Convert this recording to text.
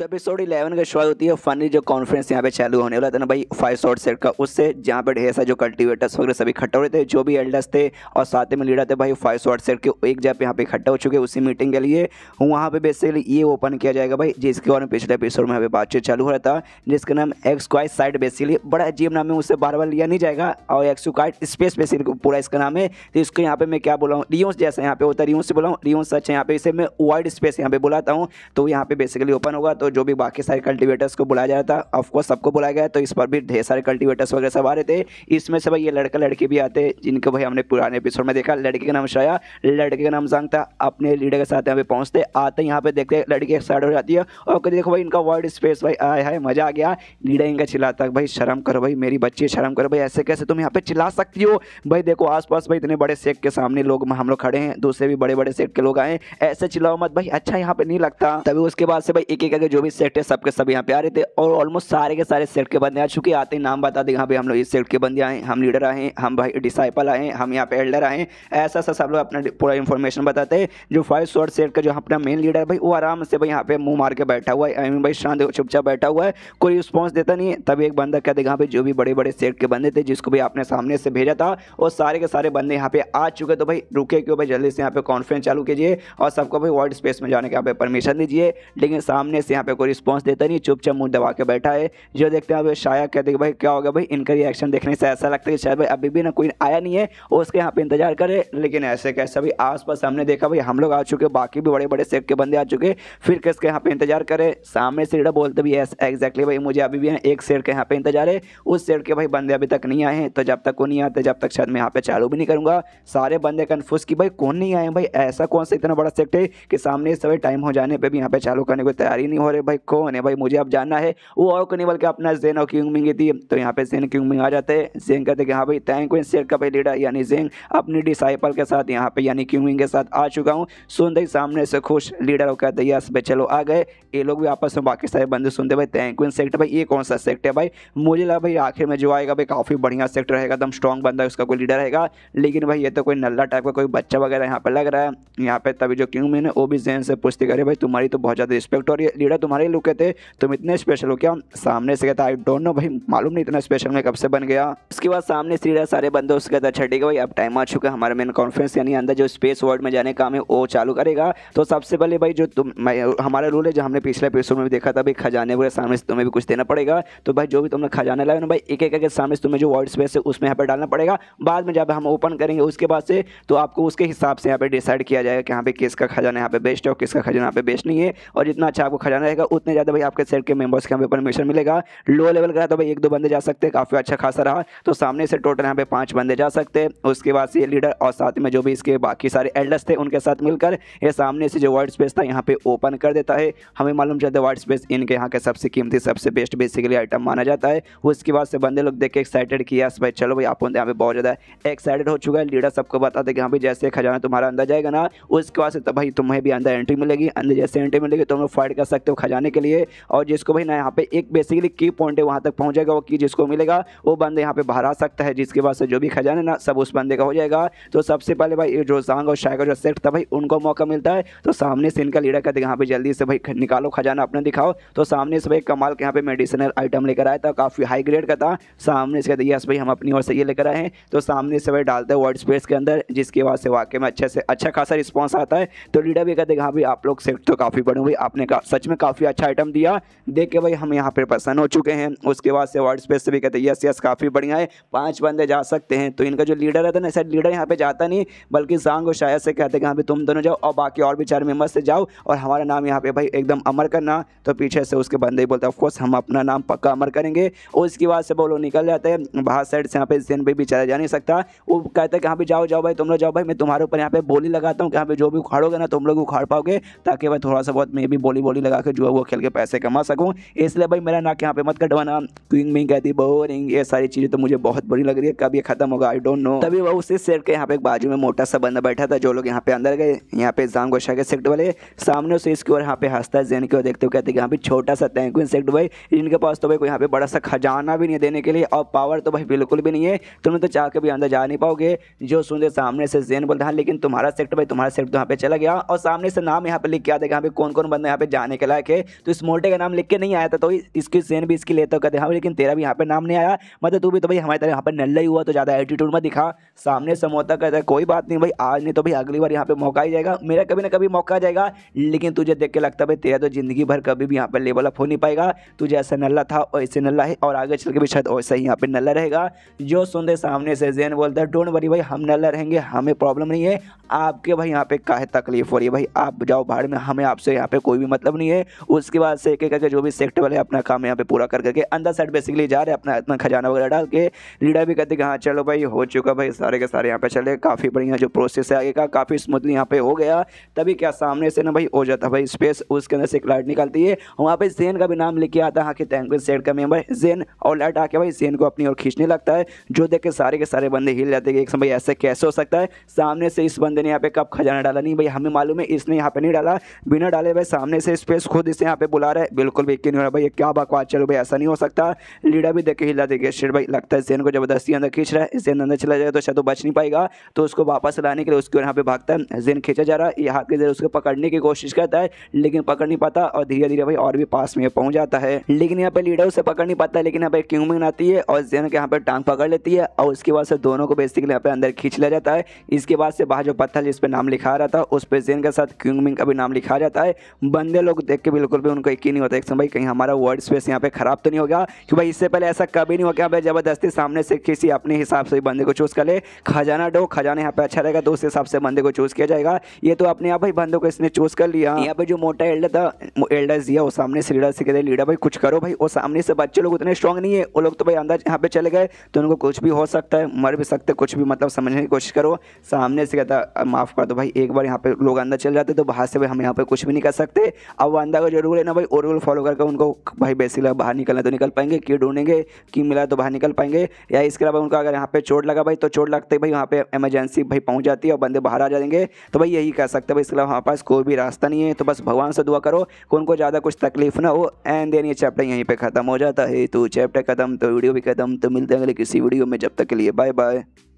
तो episode eleven का शुरुआत होती है फनी जो कॉन्फ्रेंस यहाँ पे चालू होने वाला था ना भाई फाइव शॉर्ट सेट का उससे जहाँ पे ढेर सा जो कल्टीवेटर्स वगैरह सभी इकट्ठा हो रहे थे जो भी एल्डर्स थे और साथ में लीडर थे भाई फाइव शॉर्ट सेट के एक जगह पे यहाँ पे इकट्ठा हो चुके उसी मीटिंग के लिए वहाँ पे बेसिकली ये ओपन किया जाएगा भाई जिसके बारे में पिछले एपिसोड में यहाँ पे बातचीत चालू हो रहा था जिसका नाम एक्सक्वाइट साइड बेसिकली बड़ा अजीब नाम है उससे बार बार लिया नहीं जाएगा और एक्सक्वाइट स्पेस बेसिकली पूरा इसका नाम है तो इसको यहाँ पे मैं क्या बोला हूँ रियोस जैसा यहाँ पे होता है रियोस से बोला हूँ रियोस अच्छा यहाँ पे इसे मैं वाइड स्पेस यहाँ पे बुलाता हूँ तो यहाँ पे बेसिकली ओपन होगा तो जो भी बाकी सारे कल्टिवेटर्स को बुलाया जा रहा था ऑफकोर्स सबको बुलाया गया तो इस पर भी ढेर सारे कल्टिवेटर्स वगैरह सब आ रहे थे इसमें से भाई ये लड़का लड़की भी आते जिनको भाई हमने पुराने एपिसोड में देखा लड़के का नाम शाया लड़के का नाम जंग था अपने लीडर के साथ यहाँ पे पहुँचते आते यहाँ पे देखते लड़की एक्साइड हो जाती है और कभी देखो भाई इनका वर्ड स्पेस भाई आया है मज़ा आ गया लीडर इनका चिल्लाता भाई शर्म करो भाई मेरी बच्ची शर्म करो भाई ऐसे कैसे तुम यहाँ पे चिल्ला सकती हो भाई देखो आस भाई इतने बड़े सेक के सामने लोग हम लोग खड़े हैं दूसरे भी बड़े बड़े सेट के लोग आए ऐसे चिल्लाओ मत भाई अच्छा यहाँ पे नहीं लगता तभी उसके बाद से भाई एक एक जो भी सेट है सबके सब यहाँ पे आ रहे थे और ऑलमोस्ट सारे के सारे सेट के बंदे आ चुके आते हैं नाम बता दें यहाँ पे हम लोग इस सेट के बंदे आए हम लीडर आए हम भाई डिसाइपल आए हम यहाँ पे एल्डर आए ऐसा ऐसा सब लोग अपना पूरा इन्फॉर्मेशन बताते हैं जो फाइव स्वर्ड सेट का जो अपना मेन लीडर है भाई वो आराम से भाई यहाँ पे मुँह मार के बैठा हुआ है मीन भाई शांत चुपचाप बैठा हुआ है कोई रिस्पॉन्स देता नहीं है तभी एक बंदा कहते यहाँ पे जो भी बड़े बड़े सेट के बंदे थे जिसको भी आपने सामने से भेजा था और सारे के सारे बंदे यहाँ पे आ चुके तो भाई रुके क्यों भाई जल्दी से यहाँ पे कॉन्फ्रेंस चालू कीजिए और सबको भाई वर्ल्ड स्पेस में जाने के यहाँ पे परमिशन दीजिए लेकिन सामने से यहाँ पे कोई रिस्पॉन्स देता नहीं चुपचाप मुंह दबा के बैठा है जो देखते हैं भाई शाया कहते हैं भाई क्या होगा भाई इनका रिएक्शन देखने से ऐसा लगता है कि शायद भाई अभी भी ना कोई आया नहीं है और उसके यहाँ पे इंतजार करे लेकिन ऐसे कैसे भाई पास हमने देखा भाई हम लोग आ चुके बाकी भी बड़े बड़े सेट के बंदे आ चुके फिर किसके यहाँ पे इंतजार करे सामने सीढ़ा बोलते भी ऐसा एग्जैक्टली भाई मुझे अभी भी एक सेट के यहाँ पे इंतजार है उस सेट के भाई बंदे अभी तक नहीं आए हैं तो जब तक वो नहीं आते जब तक शायद मैं यहाँ पे चालू भी नहीं करूँगा सारे बंदे कन्फ्यूज की भाई कौन नहीं आए भाई ऐसा कौन सा इतना बड़ा सेट है कि सामने सभी टाइम हो जाने पर भी यहाँ पे चालू करने को तैयारी नहीं हो हो भाई कौन है भाई मुझे अब जानना है वो और को नहीं बल्कि अपना जेन और क्यूंगमिंग थी तो यहाँ पे जेन क्यूंगमिंग आ जाते हैं जेंग कहते हैं हाँ भाई थैंक यू शेर का भाई लीडर यानी जेंग अपनी डिसाइपल के साथ यहाँ पे यानी क्यूंगमिंग के साथ आ चुका हूँ सुनते ही सामने से खुश लीडर होकर कहते हैं यस भाई चलो आ गए ये लोग भी आपस में बाकी सारे बंदे सुनते भाई थैंक यू सेक्ट भाई ये कौन सा सेक्ट है भाई मुझे लगा भाई आखिर में जो आएगा भाई काफ़ी बढ़िया सेक्ट रहेगा एकदम स्ट्रॉन्ग बंदा उसका कोई लीडर रहेगा लेकिन भाई ये तो कोई नल्ला टाइप का कोई बच्चा वगैरह यहाँ पर लग रहा है यहाँ पे तभी जो क्यों है वो भी जेन से पूछती करे भाई तुम्हारी तो बहुत ज़्यादा रिस्पेक्ट और रही लीडर तुम्हारे लुक कहते तुम इतने स्पेशल हो क्या सामने से कहता आई डोंट नो भाई मालूम नहीं इतना स्पेशल मैं कब से बन गया उसके बाद सामने रहा सारे बंदे उसके कहता अच्छा ठीक है भाई अब टाइम आ चुका है हमारे मेन कॉन्फ्रेंस यानी अंदर जो स्पेस वर्ल्ड में जाने का हमें वो चालू करेगा तो सबसे पहले भाई जो तुम हमारा रूल है जो हमने पिछले एपिसोड में देखा था भाई खजाने वगैरह सामने से तुम्हें भी कुछ देना पड़ेगा तो भाई जो भी तुमने खजाना लाया ना भाई एक एक सामने से तुम्हें जो वर्ल्ड स्पेस है उसमें यहाँ पर डालना पड़ेगा बाद में जब हम ओपन करेंगे उसके बाद से तो आपको उसके हिसाब से यहाँ पर डिसाइड किया जाएगा कि यहाँ पे किसका खजाना यहाँ पे बेस्ट है और किसका खजाना यहाँ पे बेस्ट नहीं है और जितना अच्छा आपको खजाना रहेगा उतने ज़्यादा भाई आपके सेट के मेंबर्स के यहाँ पे परमिशन मिलेगा लो लेवल का तो भाई एक दो बंदे जा सकते हैं काफ़ी अच्छा खासा रहा तो सामने से टोटल यहाँ पे पाँच बंदे जा सकते हैं उसके बाद से लीडर और साथ में जो भी इसके बाकी सारे एल्डर्स थे उनके साथ मिलकर ये सामने से जो वर्ड स्पेस था यहाँ पे ओपन कर देता है हमें मालूम चलता है वर्ड स्पेस इनके यहाँ के सबसे कीमती सबसे बेस्ट बेसिकली आइटम माना जाता है उसके बाद से बंदे लोग देख के एक्साइटेड किया भाई चलो भाई आप यहाँ पे बहुत ज़्यादा एक्साइटेड हो चुका है लीडर सबको बता दे कि यहाँ पे जैसे खजाना तुम्हारा अंदर जाएगा ना उसके बाद से तो भाई तुम्हें भी अंदर एंट्री मिलेगी अंदर जैसे एंट्री मिलेगी तुम तो लोग फाइट कर सकते हो खजाने के लिए और जिसको भाई ना यहाँ पे एक बेसिकली की पॉइंट है वहाँ तक पहुँचेगा वो की जिसको मिलेगा वो बंदे यहाँ पे बाहर आ सकता है जिसके बाद से जो भी खजाना ना सब उस बंदे का हो जाएगा तो सबसे पहले भाई जो सांग और शाय का जो सेट था भाई उनको मौका मिलता है तो सामने से इनका लीडर कहते यहाँ पे जल्दी से भाई निकालो खजाना अपना दिखाओ तो सामने से भाई कमाल के यहाँ पे मेडिसिनल आइटम लेकर आया था काफ़ी हाई ग्रेड का था सामने से कहते यस भाई हम अपनी ओर से ये लेकर आए हैं तो सामने से भाई डालते हैं वर्ड स्पेस के अंदर जिसके बाद से वाकई में अच्छे से अच्छा खासा रिस्पॉन्स आता है तो लीडर भी कहते हैं हाँ भाई आप लोग सेट तो काफ़ी बड़े हुए आपने सच में काफ़ी अच्छा आइटम दिया देख के भाई हम यहाँ पर पसंद हो चुके हैं उसके बाद से वर्ड स्पेस से भी कहते हैं यस यस काफ़ी बढ़िया है पाँच बंदे जा सकते हैं तो इनका जो लीडर रहता है ना सर लीडर यहाँ पर जाता नहीं बल्कि सांग और शायद से कहते हैं कि पर तुम दोनों जाओ और बाकी और भी चार मेम्बर्स से जाओ और हमारा नाम यहाँ पर भाई एकदम अमर करना तो पीछे से उसके बंदे ही बोलते हैं ऑफकोर्स हम अपना नाम पक्का अमर करेंगे उसके बाद से बोलो निकल जाते हैं बाहर साइड से यहाँ पे जैन भाई बेचारा जा नहीं सकता वो कहते हैं कि यहाँ पे जाओ जाओ भाई तुम लोग जाओ भाई मैं तुम्हारे ऊपर यहाँ पे बोली लगाता हूँ यहाँ पे जो भी उखाड़ोगे ना तुम लोग उखाड़ पाओगे ताकि भाई थोड़ा सा बहुत मैं भी बोली बोली लगा के जो है वो खेल के पैसे कमा सकूँ इसलिए भाई मेरा नाक यहाँ पे मत कटवाना क्विंग मिंग कहती बोरिंग ये सारी चीज़ें तो मुझे बहुत बुरी लग रही है कभी खत्म होगा आई डोंट नो तभी वह उसी सेट के यहाँ पे एक बाजू में मोटा सा बंदा बैठा था जो लोग यहाँ पे अंदर गए यहाँ पे जाम गोशा के सेक्ट वाले सामने उसे इसके ओर यहाँ पे हंसता है जैन की ओर देखते हुए कहते यहाँ पे छोटा सा थैंक यू इंसेक्ट भाई इनके पास तो भाई यहाँ पे बड़ा सा खजाना भी नहीं देने के लिए और पावर तो भाई बिल्कुल भी नहीं है तुम तो चाह के भी अंदर जा नहीं पाओगे जो सुनते सामने से जैन बोलते हाँ लेकिन तुम्हारा सेक्ट भाई तुम्हारा सेक्ट यहाँ पे चला गया और सामने से नाम यहाँ पे लिख के आता है यहाँ पे कौन कौन बंदा यहाँ पे जाने के लायक ओके तो इस मोल्टे का नाम लिख के नहीं आया था तो इसकी सेन भी इसकी लेते कहते हाँ लेकिन तेरा भी यहाँ पर नाम नहीं आया मतलब तू भी तो भाई हमारे तरह यहाँ पर नल्ला ही हुआ तो ज़्यादा एटीट्यूड में दिखा सामने समोता कहता है कोई बात नहीं भाई आज नहीं तो भाई अगली बार यहाँ पर मौका ही जाएगा मेरा कभी ना कभी मौका आ जाएगा लेकिन तुझे देख के लगता भाई तेरा तो जिंदगी भर कभी भी यहाँ पर लेवल अप हो नहीं पाएगा तुझे ऐसा नल्ला था वैसे नल्ला है और आगे चल के भी शायद वैसा ही यहाँ पर नल्ला रहेगा जो सुनते सामने से जैन बोलता है डोंट वरी भाई हम नल्ला रहेंगे हमें प्रॉब्लम नहीं है आपके भाई यहाँ पे काहे तकलीफ हो रही है भाई आप जाओ भाड़ में हमें आपसे यहाँ पे कोई भी मतलब नहीं है उसके बाद से एक एक करके जो भी सेक्टर वाले अपना काम यहाँ पे पूरा कर करके अंदर साइड बेसिकली जा रहे हैं अपना इतना खजाना वगैरह डाल के लीडर भी कहते कि हाँ चलो भाई हो चुका भाई सारे के सारे यहाँ पे चले काफ़ी बढ़िया जो प्रोसेस है आगे का काफ़ी स्मूथली यहाँ पे हो गया तभी क्या सामने से ना भाई हो जाता भाई स्पेस उसके अंदर से एक लाइट निकलती है वहाँ पर जेन का भी नाम लिख के आता है हाँ कि सेट का मेम्बर जेन और लाइट आके भाई जेन को अपनी ओर खींचने लगता है जो देख के सारे के सारे बंदे हिल जाते हैं एक समय ऐसे कैसे हो सकता है सामने से इस बंदे ने यहाँ पे कब खजाना डाला नहीं भाई हमें मालूम है इसने यहाँ पे नहीं डाला बिना डाले भाई सामने से स्पेस खुद खुद इसे यहाँ पे बुला रहा है बिल्कुल भी यकीन हो रहा भाई क्या बकवास चलो भाई ऐसा नहीं हो सकता लीडर भी देखे हिला देखिए शेर भाई लगता है सेन को जबरदस्ती अंदर खींच रहा है सेन अंदर चला जाएगा तो शायद वो बच नहीं पाएगा तो उसको वापस लाने के लिए उसके यहाँ पे भागता है जेन खींचा जा रहा है ये हाथ के जरिए उसको पकड़ने की कोशिश करता है लेकिन पकड़ नहीं पाता और धीरे धीरे भाई और भी पास में पहुंच जाता है लेकिन यहाँ पे लीडर उसे पकड़ नहीं पाता लेकिन यहाँ पे क्यूमिन आती है और जेन के यहाँ पे टांग पकड़ लेती है और उसके बाद से दोनों को बेसिकली यहाँ पे अंदर खींच लिया जाता है इसके बाद से बाहर जो पत्थर जिसपे नाम लिखा रहा था उस पर जेन के साथ क्यूमिन का भी नाम लिखा जाता है बंदे लोग देख कि बिल्कुल भी उनको यकीन नहीं होता एक भाई कहीं हमारा वर्ड स्पेस यहाँ पे ख़राब तो नहीं हो गया कि भाई इससे पहले ऐसा कभी नहीं हो गया भाई ज़बरदस्ती सामने से किसी अपने हिसाब से बंदे को चूज़ कर ले खजाना डो खजाना यहाँ पे अच्छा रहेगा तो उस हिसाब से बंदे को चूज़ किया जाएगा ये तो अपने आप भाई बंदे को इसने चूज़ कर लिया यहाँ पे जो मोटा एल्डर था एल्डर दिया वो सामने से लीडर से कहते लीडर भाई कुछ करो भाई वो सामने से बच्चे लोग उतने स्ट्रॉन्ग नहीं है वो लोग तो भाई अंदर यहाँ पे चले गए तो उनको कुछ भी हो सकता है मर भी सकते कुछ भी मतलब समझने की कोशिश करो सामने से कहता माफ़ कर दो भाई एक बार यहाँ पे लोग अंदर चल जाते तो बाहर से भाई हम यहाँ पे कुछ भी नहीं कर सकते अब अंदर का जरूर है ना भाई और रूल फॉलो करके उनको भाई बेसिकली बाहर निकलना तो निकल पाएंगे की ढूंढेंगे की मिला तो बाहर निकल पाएंगे या इसके अलावा उनका अगर यहाँ पे चोट लगा भाई तो चोट लगते भाई वहाँ पे एमरजेंसी भाई पहुँच जाती है और बंदे बाहर आ जाएंगे तो भाई यही कह सकते भाई इसके अलावा हमारे पास कोई भी रास्ता नहीं है तो बस भगवान से दुआ करो कि उनको ज़्यादा कुछ तकलीफ ना हो एंड देन ये चैप्टर यहीं पर खत्म हो जाता है तो चैप्टर खत्म तो वीडियो भी खत्म तो मिलते हैं अगले किसी वीडियो में जब तक के लिए बाय बाय